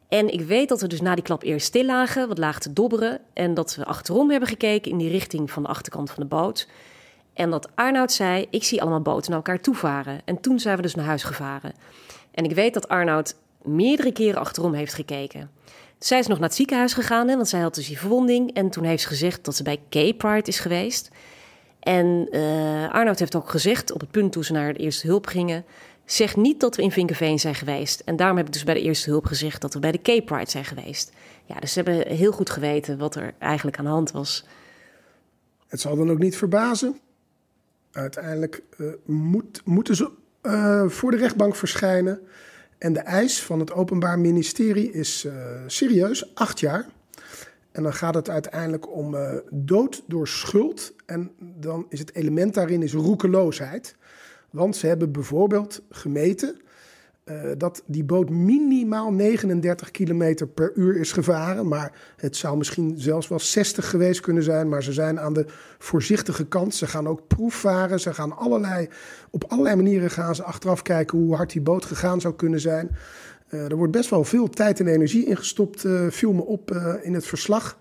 En ik weet dat we dus na die klap eerst stil lagen, wat laag te dobberen. En dat we achterom hebben gekeken in die richting van de achterkant van de boot. En dat Arnoud zei: Ik zie allemaal boten naar elkaar toe varen. En toen zijn we dus naar huis gevaren. En ik weet dat Arnoud meerdere keren achterom heeft gekeken. Zij is nog naar het ziekenhuis gegaan, hè, want zij had dus die verwonding. En toen heeft ze gezegd dat ze bij k Pride is geweest. En uh, Arnoud heeft ook gezegd, op het punt toen ze naar de eerste hulp gingen... zeg niet dat we in Vinkenveen zijn geweest. En daarom heb ik dus bij de eerste hulp gezegd dat we bij de Cape Pride zijn geweest. Ja, dus ze hebben heel goed geweten wat er eigenlijk aan de hand was. Het zal dan ook niet verbazen. Uiteindelijk eh, moet, moeten ze eh, voor de rechtbank verschijnen. En de eis van het Openbaar Ministerie is serieus, acht jaar... En dan gaat het uiteindelijk om dood door schuld en dan is het element daarin is roekeloosheid. Want ze hebben bijvoorbeeld gemeten eh, dat die boot minimaal 39 km per uur is gevaren. Maar het zou misschien zelfs wel 60 geweest kunnen zijn. Maar ze zijn aan de voorzichtige kant. Ze gaan ook proefvaren. Ze gaan allerlei, op allerlei manieren gaan ze achteraf kijken hoe hard die boot gegaan zou kunnen zijn. Eh, er wordt best wel veel tijd en energie ingestopt, uh, eh, viel me op in het verslag.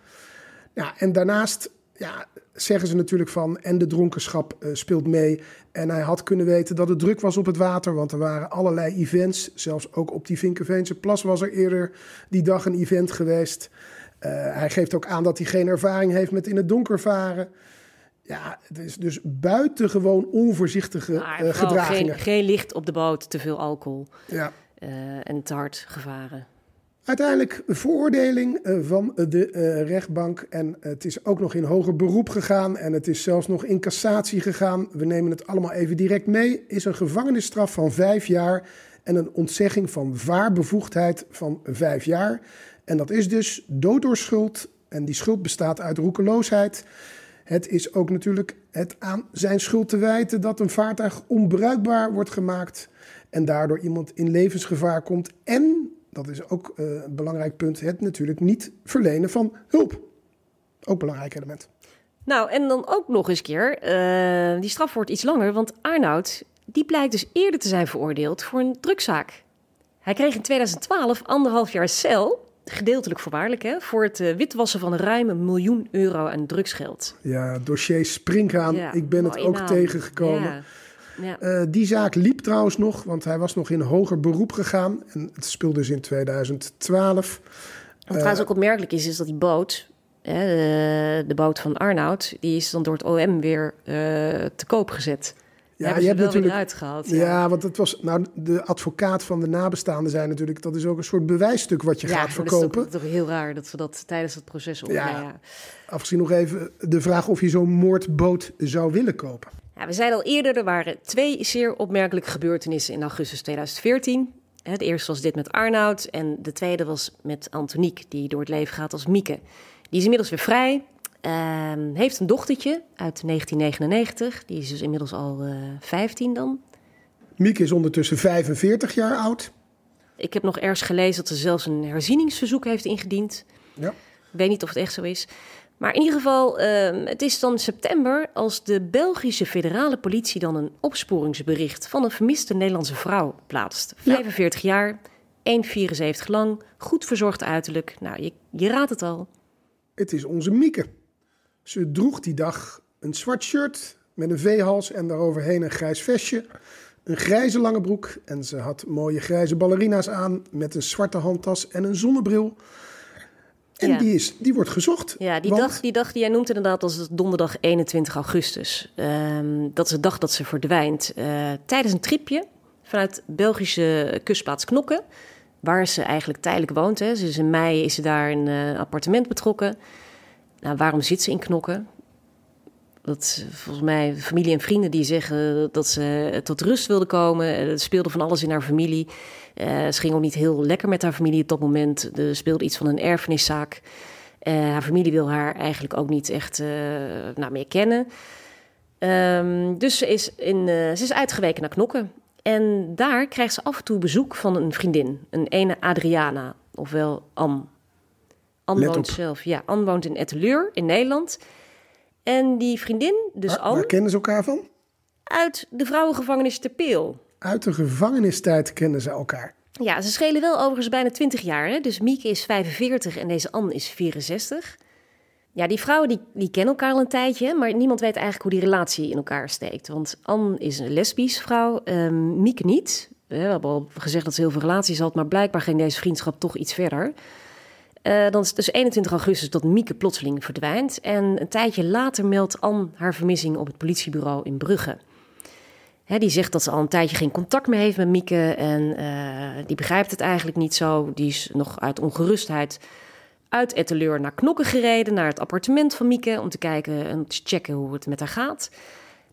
Ja, en daarnaast ja, zeggen ze natuurlijk van. En de dronkenschap eh, speelt mee. En hij had kunnen weten dat het druk was op het water. Want er waren allerlei events. Zelfs ook op die Vinkenveense plas was er eerder die dag een event geweest. Eh, hij geeft ook aan dat hij geen ervaring heeft met in het donker varen. Ja, het is dus buitengewoon onvoorzichtige eh, gedragingen. Geen, licht op de boot, te veel alcohol. Ja. en te hard gevaren. Uiteindelijk veroordeling eh, van eh, de eh, rechtbank. En het is ook nog in hoger beroep gegaan. En het is zelfs nog in cassatie gegaan. We nemen het allemaal even direct mee. Is een gevangenisstraf van vijf jaar. En een ontzegging van waarbevoegdheid van vijf jaar. En dat is dus dood door schuld. En die schuld bestaat uit roekeloosheid. Het is ook natuurlijk het aan zijn schuld te wijten dat een vaartuig onbruikbaar wordt gemaakt. En daardoor iemand in levensgevaar komt. En dat is ook eh, een belangrijk punt, het natuurlijk niet verlenen van hulp. Ook een belangrijk element. Nou, en dan ook nog eens keer, eh, die straf wordt iets langer, want Arnoud, die blijkt dus eerder te zijn veroordeeld voor een drugzaak. Hij kreeg in 2012 anderhalf jaar cel, gedeeltelijk voorwaardelijk, hè, voor het eh, witwassen van ruim een miljoen euro aan drugsgeld. Ja, dossier springhaan. ik ben het ook tegengekomen. Ja. Ja. Eh, die zaak liep trouwens nog, want hij was nog in hoger beroep gegaan. En het speelde dus in 2012. Wat trouwens ook opmerkelijk is, is dat die boot, hè, de, boot van Arnoud, die is dan door het OM weer eh, te koop gezet. Ja, die je hebt natuurlijk uitgehaald. Ja. want het was. Nou, de advocaat van de nabestaanden zei natuurlijk. Dat is ook een soort bewijsstuk wat je gaat verkopen. dat is toch heel raar dat ze dat tijdens het proces op. Ja, ja. Afgezien nog even de vraag of je zo'n moordboot zou willen kopen we zeiden al eerder, er waren twee zeer opmerkelijke gebeurtenissen in augustus 2014. Het eerste was dit met Arnoud en de tweede was met Antoniek, die door het leven gaat als Mieke. Die is inmiddels weer vrij, uh, heeft een dochtertje uit 1999, die is dus inmiddels al 15 eh, dan. Mieke is ondertussen 45 jaar oud. Ik heb nog ergens gelezen dat ze zelfs een herzieningsverzoek heeft ingediend. Ja. Ik weet niet of het echt zo is. Maar in ieder geval, ehm, het is dan september als de Belgische federale politie dan een opsporingsbericht van een vermiste Nederlandse vrouw plaatst. 45 jaar, 1,74 lang, goed verzorgd uiterlijk. Nou, je, je raadt het al. Het is onze Mieke. Ze droeg die dag een zwart shirt met een V-hals en daaroverheen een grijs vestje, een grijze lange broek en ze had mooie grijze ballerina's aan met een zwarte handtas en een zonnebril die, is, die wordt gezocht. Ja, die, dag, die dag die jij noemt inderdaad als donderdag 21 augustus. Ehm, dat is de dag dat ze verdwijnt. Eh, tijdens een tripje vanuit Belgische kustplaats Knokken waar ze eigenlijk tijdelijk woont. Hè. Dus in mei is ze daar een eh, appartement betrokken. Nou, waarom zit ze in Knokken? dat volgens mij familie en vrienden die zeggen dat ze tot rust wilde komen. Eh, er speelde van alles in haar familie. Uh, ze ging ook niet heel lekker met haar familie op dat moment. Er speelde iets van een erfeniszaak. Eh, haar familie wil haar eigenlijk ook niet echt uh, nou, meer kennen. Ehm, dus ze is, in, ze is uitgeweken naar Knokken. En daar krijgt ze af en toe bezoek van een vriendin. Een ene Adriana, ofwel Am. Am woont zelf. Ja, Am woont in Etteleur in Nederland. En die vriendin, dus waar, ah, Anne... Waar kennen ze elkaar van? Uit de vrouwengevangenis Te Peel. Uit de gevangenistijd kennen ze elkaar. Ja, ze schelen wel overigens bijna 20 jaar. Hè? Dus Mieke is 45 en deze Anne is 64. Ja, die vrouwen die, die kennen elkaar al een tijdje, maar niemand weet eigenlijk hoe die relatie in elkaar steekt. Want Anne is een lesbische vrouw, um, Mieke niet. We hebben al gezegd dat ze heel veel relaties had, maar blijkbaar ging deze vriendschap toch iets verder. Eh, dan is het dus 21 augustus dat Mieke plotseling verdwijnt. En een tijdje later meldt Anne haar vermissing op het politiebureau in Brugge. Hè, die zegt dat ze al een tijdje geen contact meer heeft met Mieke. En eh, die begrijpt het eigenlijk niet zo. Die is nog uit ongerustheid uit Etteleur naar Knokken gereden, naar het appartement van Mieke. Om te kijken en te checken hoe het met haar gaat.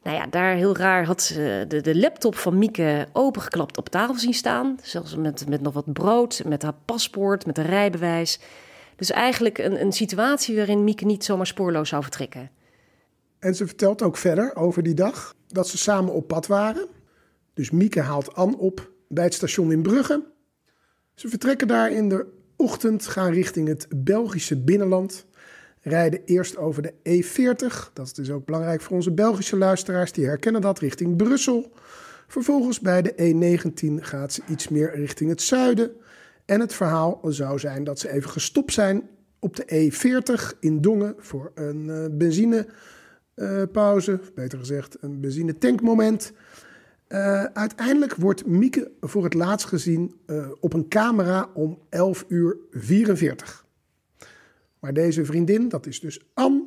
Nou ja, daar heel raar had ze de, de laptop van Mieke opengeklapt op tafel zien staan. Zelfs met, met nog wat brood, met haar paspoort, met een rijbewijs. Dus eigenlijk een, een situatie waarin Mieke niet zomaar spoorloos zou vertrekken. En ze vertelt ook verder over die dag dat ze samen op pad waren. Dus Mieke haalt Ann op bij het station in Brugge. Ze vertrekken daar in de ochtend, gaan richting het Belgische binnenland rijden eerst over de E40. Dat is dus ook belangrijk voor onze Belgische luisteraars, die herkennen dat richting Brussel. Vervolgens bij de E19 gaat ze iets meer richting het zuiden. En het verhaal zou zijn dat ze even gestopt zijn op de E40 in Dongen voor een eh, benzinepauze, eh, of beter gezegd een benzinetankmoment. Uh, eh, uiteindelijk wordt Mieke voor het laatst gezien op een camera om 11.44 uur 44. Maar deze vriendin, dat is dus Anne,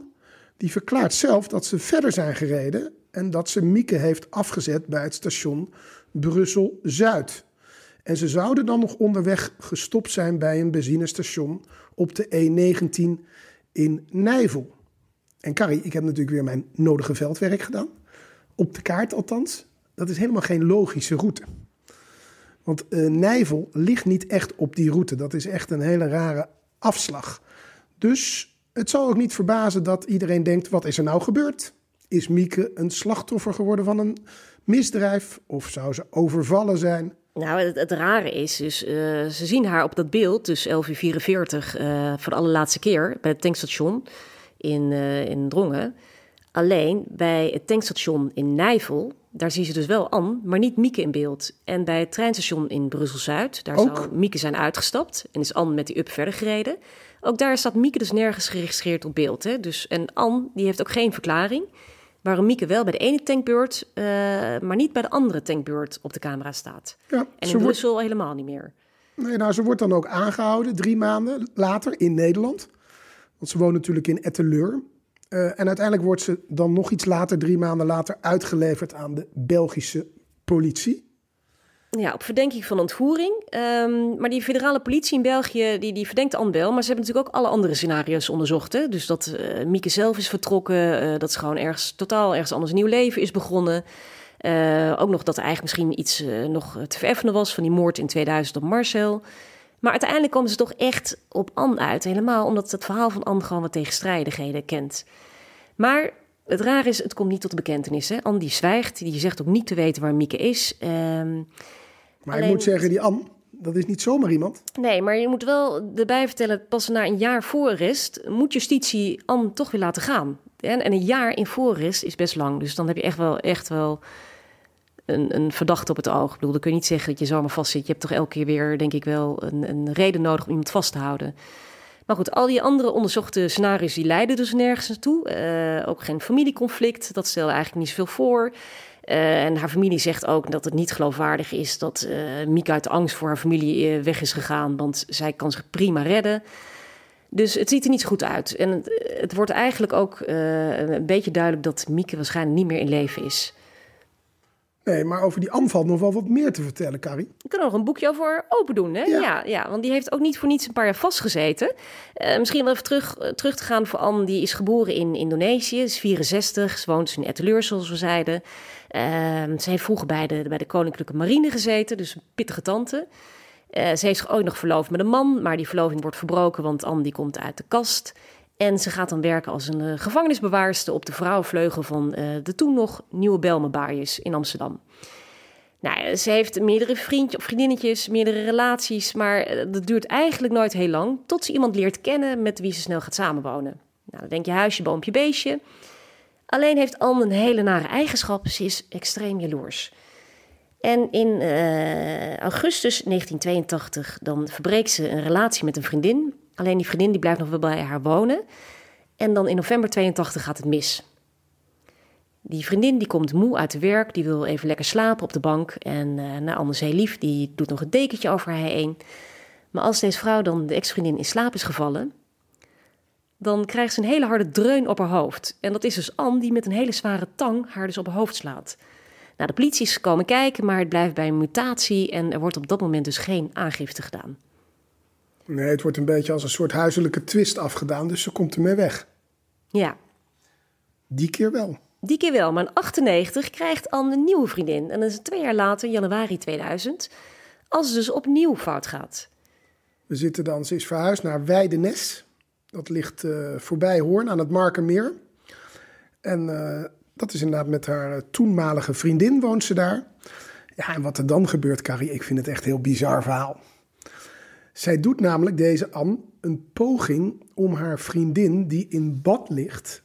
die verklaart zelf dat ze verder zijn gereden en dat ze Mieke heeft afgezet bij het station Brussel-Zuid. En ze zouden dan nog onderweg gestopt zijn bij een benzinestation op de E19 in Nijvel. En Carrie, ik heb natuurlijk weer mijn nodige veldwerk gedaan. Op de kaart althans. Dat is helemaal geen logische route. Want eh, Nijvel ligt niet echt op die route. Dat is echt een hele rare afslag. Dus het zal ook niet verbazen dat iedereen denkt: wat is er nou gebeurd? Is Mieke een slachtoffer geworden van een misdrijf of zou ze overvallen zijn? Nou, het, rare is, dus, eh, ze zien haar op dat beeld, dus 11.44 uur, uh, voor de allerlaatste keer bij het tankstation in, eh, in Drongen. Alleen bij het tankstation in Nijvel, daar zien ze dus wel Anne, maar niet Mieke in beeld. En bij het treinstation in Brussel-Zuid, daar Ook? zou Mieke zijn uitgestapt en is Anne met die up verder gereden. Ook daar staat Mieke dus nergens geregistreerd op beeld. Hè? Dus, en Anne die heeft ook geen verklaring waarom Mieke wel bij de ene tankbeurt, eh, maar niet bij de andere tankbeurt op de camera staat. Ja, en in helemaal niet meer. Nee, nou, ze wordt dan ook aangehouden drie maanden later in Nederland. Want ze woont natuurlijk in Etteleur. Uh, en uiteindelijk wordt ze dan nog iets later, drie maanden later, uitgeleverd aan de Belgische politie ja, op verdenking van ontvoering. Ehm, maar die federale politie in België die, die verdenkt wel, Maar ze hebben natuurlijk ook alle andere scenario's onderzocht. Hè? Dus dat eh, Mieke zelf is vertrokken. Eh, dat ze gewoon ergens totaal ergens anders een nieuw leven is begonnen. Eh, ook nog dat er eigenlijk misschien iets nog te vereffenen was van die moord in 2000 op Marcel. Maar uiteindelijk komen ze toch echt op Anne uit. Helemaal omdat het verhaal van Anne gewoon wat tegenstrijdigheden kent. Maar het raar is, het komt niet tot de bekentenis. Hè? Anne die zwijgt, die zegt ook niet te weten waar Mieke is. Ehm, maar ik moet zeggen, die An, dat is niet zomaar iemand. Nee, maar je moet wel erbij vertellen, pas na een jaar voorrest moet justitie An toch weer laten gaan. En, en een jaar in voorrest is best lang. Dus dan heb je echt wel, echt wel een, een verdachte op het oog. Ik bedoel, dan kun je niet zeggen dat je zomaar vast zit. Je hebt toch elke keer weer, denk ik wel, een, een reden nodig om iemand vast te houden. Maar goed, al die andere onderzochte scenario's die leiden dus nergens naartoe. Eh, ook geen familieconflict, dat stelde eigenlijk niet zoveel voor. Eh, en haar familie zegt ook dat het niet geloofwaardig is dat eh, Mieke uit angst voor haar familie eh, weg is gegaan, want zij kan zich prima redden. Dus het ziet er niet zo goed uit. En het, het wordt eigenlijk ook een beetje duidelijk dat Mieke waarschijnlijk niet meer in leven is. Nee, maar over die aanval nog wel wat meer te vertellen, Carrie. Ik kan er nog een boekje over open doen, hè? Ja. ja, want die heeft ook niet voor niets een paar jaar vastgezeten. Uh, misschien wel even terug, terug te gaan voor Anne. Die is geboren in Indonesië, is 64. Ze woont dus in Etteleur, zoals we zeiden. Ehm, ze heeft vroeger bij de, bij de Koninklijke Marine gezeten, dus een pittige tante. Eh, ze heeft zich nog verloofd met een man, maar die verloving wordt verbroken, want Anne die komt uit de kast. En ze gaat dan werken als een uh, gevangenisbewaarster op de vrouwenvleugel van eh, de toen nog Nieuwe Belmebaaiers in Amsterdam. Nou, ze heeft meerdere vriendjes of vriendinnetjes, meerdere relaties, maar dat duurt eigenlijk nooit heel lang tot ze iemand leert kennen met wie ze snel gaat samenwonen. Nou, dan denk je huisje, boompje, beestje. Alleen heeft Anne een hele nare eigenschap. Ze is extreem jaloers. En in eh, augustus 1982 dan verbreekt ze een relatie met een vriendin. Alleen die vriendin die blijft nog wel bij haar wonen. En dan in november 82 gaat het mis. Die vriendin die komt moe uit het werk, die wil even lekker slapen op de bank. En uh, eh, nou, Anders heel lief, die doet nog een dekentje over haar heen. Maar als deze vrouw dan de ex-vriendin in slaap is gevallen, dan krijgt ze een hele harde dreun op haar hoofd. En dat is dus Anne die met een hele zware tang haar dus op haar hoofd slaat. Nou, de politie is komen kijken, maar het blijft bij een mutatie en er wordt op dat moment dus geen aangifte gedaan. Nee, het wordt een beetje als een soort huiselijke twist afgedaan, dus ze komt ermee weg. Ja. Die keer wel. Die keer wel, maar in 98 krijgt Anne een nieuwe vriendin. En dat is twee jaar later, januari 2000, als ze dus opnieuw fout gaat. We zitten dan, ze is verhuisd naar Weidenes. Dat ligt eh, voorbij Hoorn aan het Markermeer. En eh, dat is inderdaad met haar eh, toenmalige vriendin woont ze daar. Ja, en wat er dan gebeurt, Carrie, ik vind het echt een heel bizar verhaal. Zij doet namelijk, deze Anne, een poging om haar vriendin die in bad ligt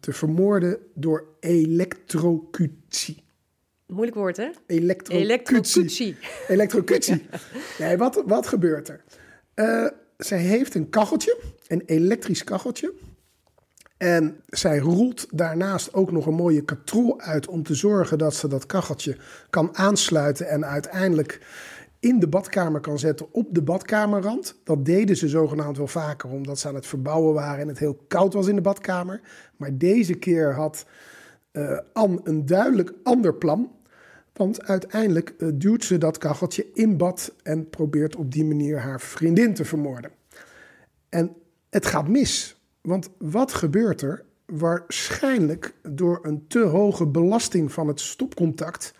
te vermoorden door elektrocutie. Moeilijk woord, hè? Elektrocutie. electrocutie *laughs* Nee, wat, wat gebeurt er? zij heeft een kacheltje een elektrisch kacheltje. En zij roelt daarnaast ook nog een mooie katrol uit om te zorgen dat ze dat kacheltje kan aansluiten en uiteindelijk in de badkamer kan zetten op de badkamerrand. Dat deden ze zogenaamd wel vaker omdat ze aan het verbouwen waren en het heel koud was in de badkamer. Maar deze keer had uh, eh, Anne een duidelijk ander plan. Want uiteindelijk eh, duwt ze dat kacheltje in bad en probeert op die manier haar vriendin te vermoorden. En het gaat mis. Want wat gebeurt er? Waarschijnlijk door een te hoge belasting van het stopcontact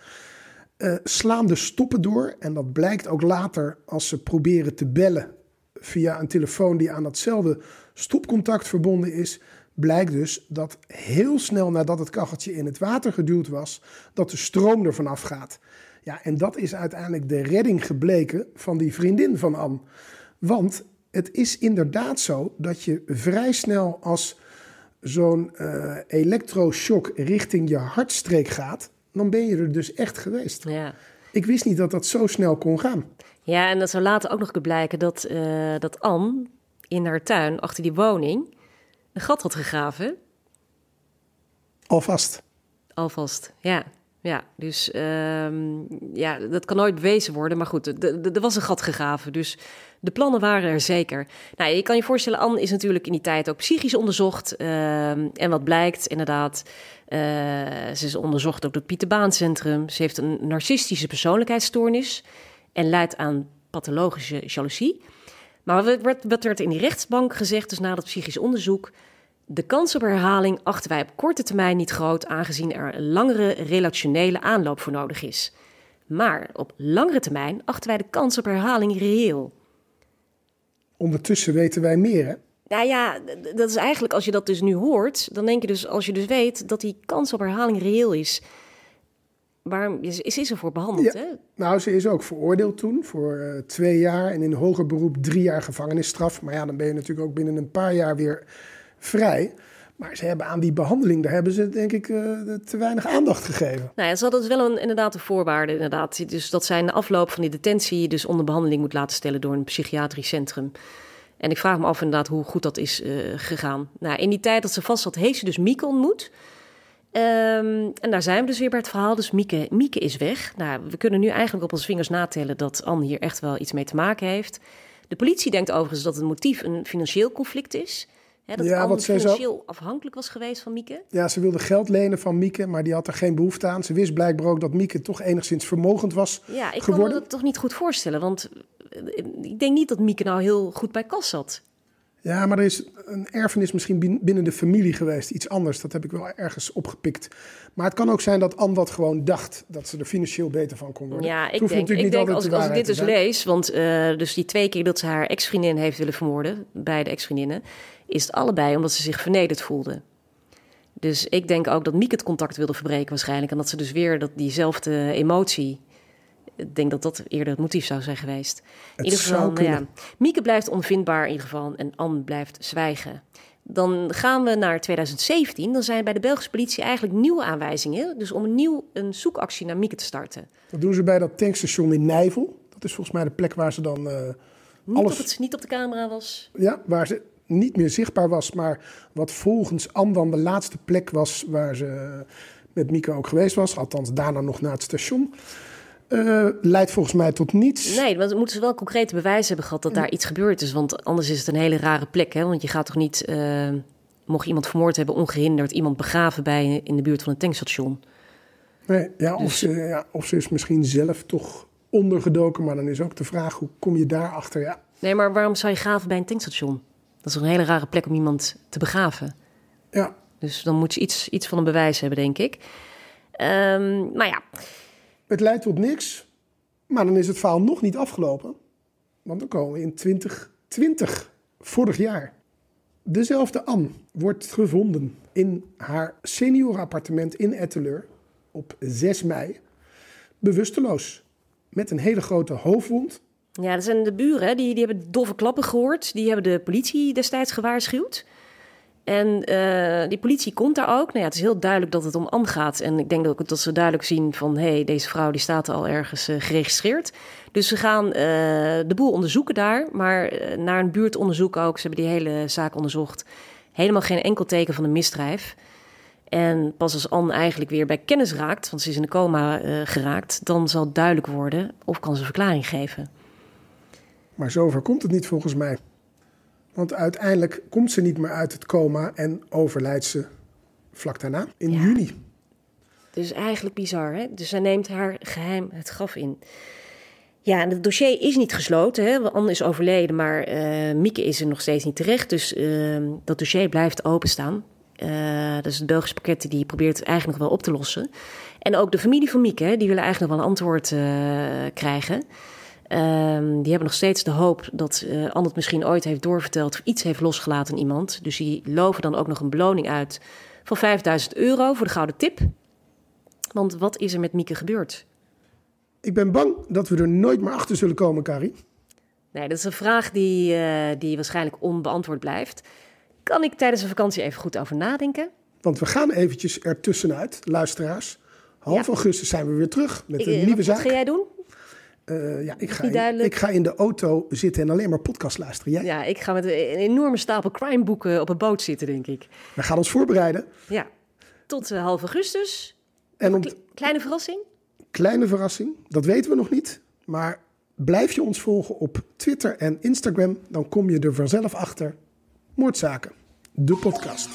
eh, slaan de stoppen door. En dat blijkt ook later als ze proberen te bellen via een telefoon die aan datzelfde stopcontact verbonden is. Blijkt dus dat heel snel nadat het kacheltje in het water geduwd was, dat de stroom er vanaf gaat. Ja, en dat is uiteindelijk de redding gebleken van die vriendin van Am, Want het is inderdaad zo dat je vrij snel als zo'n uh, elektroshock richting je hartstreek gaat, dan ben je er dus echt geweest. Ja. Ik wist niet dat dat zo snel kon gaan. Ja, en dat zou later ook nog kunnen blijken dat, eh, dat Anne in haar tuin achter die woning een gat had gegraven. Alvast. Alvast, ja. Ja, dus ehm, ja, dat kan nooit bewezen worden. Maar goed, er was een gat gegraven. Dus de plannen waren er zeker. Nou, je kan je voorstellen, Anne is natuurlijk in die tijd ook psychisch onderzocht. Ehm, en wat blijkt, inderdaad, eh, ze is onderzocht ook door het Pieter Baan Centrum. Ze heeft een narcistische persoonlijkheidsstoornis en leidt aan pathologische jaloezie. Maar wat werd, wat werd in die rechtsbank gezegd, dus na dat psychisch onderzoek... De kans op herhaling achten wij op korte termijn niet groot, aangezien er een langere relationele aanloop voor nodig is. Maar op langere termijn achten wij de kans op herhaling reëel. Ondertussen weten wij meer, hè? Nou ja, dat is eigenlijk, als je dat dus nu hoort, dan denk je dus, als je dus weet dat die kans op herhaling reëel is. Waarom is, is ze voor behandeld? Hè? Nou, ze is ook veroordeeld toen voor eh, twee jaar en in hoger beroep drie jaar gevangenisstraf. Maar ja, dan ben je natuurlijk ook binnen een paar jaar weer vrij. Maar ze hebben aan die behandeling, daar hebben ze denk ik eh, te weinig aandacht gegeven. Nou ze hadden het wel een, inderdaad een voorwaarde. Inderdaad. Dus dat zij na de afloop van die detentie dus onder behandeling moet laten stellen door een psychiatrisch centrum. En ik vraag me af inderdaad hoe goed dat is eh, gegaan. Nou, in die tijd dat ze vast zat, heeft ze dus Mieke ontmoet. Ehm, en daar zijn we dus weer bij het verhaal. Dus Mieke, Mieke is weg. Nou, we kunnen nu eigenlijk op onze vingers natellen dat Anne hier echt wel iets mee te maken heeft. De politie denkt overigens dat het motief een financieel conflict is dat ja, financieel zo... afhankelijk was geweest van Mieke. Ja, ze wilde geld lenen van Mieke, maar die had er geen behoefte aan. Ze wist blijkbaar ook dat Mieke toch enigszins vermogend was Ja, ik geworden. kan me dat toch niet goed voorstellen. Want eh, ik denk niet dat Mieke nou heel goed bij kas zat. Ja, maar er is een erfenis misschien binnen de familie geweest. Iets anders, dat heb ik wel ergens opgepikt. Maar het kan ook zijn dat Anne wat gewoon dacht. Dat ze er financieel beter van kon worden. Ja, ik denk, ik niet denk als, als ik dit dus lees... want eh, dus die twee keer dat ze haar ex-vriendin heeft willen vermoorden... beide ex-vriendinnen is het allebei omdat ze zich vernederd voelden. Dus ik denk ook dat Mieke het contact wilde verbreken waarschijnlijk. En dat ze dus weer dat, diezelfde emotie... Ik denk dat dat eerder het motief zou zijn geweest. in ieder geval, nou ja, Mieke blijft onvindbaar in ieder geval. En Anne blijft zwijgen. Dan gaan we naar 2017. Dan zijn bij de Belgische politie eigenlijk nieuwe aanwijzingen. Dus om een nieuw een zoekactie naar Mieke te starten. Dat doen ze bij dat tankstation in Nijvel. Dat is volgens mij de plek waar ze dan uh, niet alles... het, niet op de camera was. Ja, waar ze niet meer zichtbaar was, maar wat volgens Amdan de laatste plek was waar ze eh, met Mieke ook geweest was, althans daarna nog naar het station. Eh, leidt volgens mij tot niets. Nee, want moeten ze wel concrete bewijzen hebben gehad dat daar iets gebeurd is. Want anders is het een hele rare plek. Hè? Want je gaat toch niet, eh, mocht iemand vermoord hebben, ongehinderd iemand begraven bij in de buurt van een tankstation. Nee, ja, of, dus- ze, ja, of ze is misschien zelf toch ondergedoken. Maar dan is ook de vraag, hoe kom je daarachter? Ja. Nee, maar waarom zou je graven bij een tankstation? Dat is een hele rare plek om iemand te begraven. Ja. Dus dan moet ze iets, iets van een bewijs hebben, denk ik. Ehm, maar ja. Het leidt tot niks, maar dan is het verhaal nog niet afgelopen. Want dan komen we in 2020, vorig jaar. Dezelfde Anne wordt gevonden in haar appartement in Etteleur op 6 mei. Bewusteloos. Met een hele grote hoofdwond ja, dat zijn de buren. Die, die hebben doffe klappen gehoord. Die hebben de politie destijds gewaarschuwd. En eh, die politie komt daar ook. Nou ja, het is heel duidelijk dat het om Anne gaat. En ik denk ook dat ze duidelijk zien van... hé, hey, deze vrouw die staat al ergens eh, geregistreerd. Dus ze gaan eh, de boel onderzoeken daar. Maar naar een buurtonderzoek ook. Ze hebben die hele zaak onderzocht. Helemaal geen enkel teken van een misdrijf. En pas als Anne eigenlijk weer bij kennis raakt... want ze is in een coma geraakt... dan zal duidelijk worden of kan ze verklaring geven... Maar zover komt het niet volgens mij. Want uiteindelijk komt ze niet meer uit het coma en overlijdt ze vlak daarna, in juni. Dus eigenlijk bizar, hè? Dus zij neemt haar geheim het graf in. Ja, en het dossier is niet gesloten. Hè? Anne is overleden, maar eh, Mieke is er nog steeds niet terecht. Dus ehm, dat dossier blijft openstaan. Uh, dus het Belgische pakket die probeert het eigenlijk nog wel op te lossen. En ook de familie van Mieke, hè, die willen eigenlijk nog wel een antwoord eh, krijgen. Ehm, die hebben nog steeds de hoop dat eh, Andert misschien ooit heeft doorverteld of iets heeft losgelaten aan iemand. Dus die loven dan ook nog een beloning uit van 5000 euro voor de gouden tip. Want wat is er met Mieke gebeurd? Ik ben bang dat we er nooit meer achter zullen komen, Kari. Nee, dat is een vraag die, eh, die waarschijnlijk onbeantwoord blijft. Kan ik tijdens de vakantie even goed over nadenken? Want we gaan eventjes ertussenuit, luisteraars. Half augustus zijn we weer terug met een eh, nieuwe zaak. Wat ga jij doen? Eh, ja, ik ga, in, ik ga in de auto zitten en alleen maar podcast luisteren. Jij? Ja, ik ga met een enorme stapel crimeboeken op een boot zitten, denk ik. We gaan ons voorbereiden. Ja, tot eh, half augustus. En om... Kleine verrassing? Kleine verrassing, dat weten we nog niet. Maar blijf je ons volgen op Twitter en Instagram, dan kom je er vanzelf achter. Moordzaken, de podcast.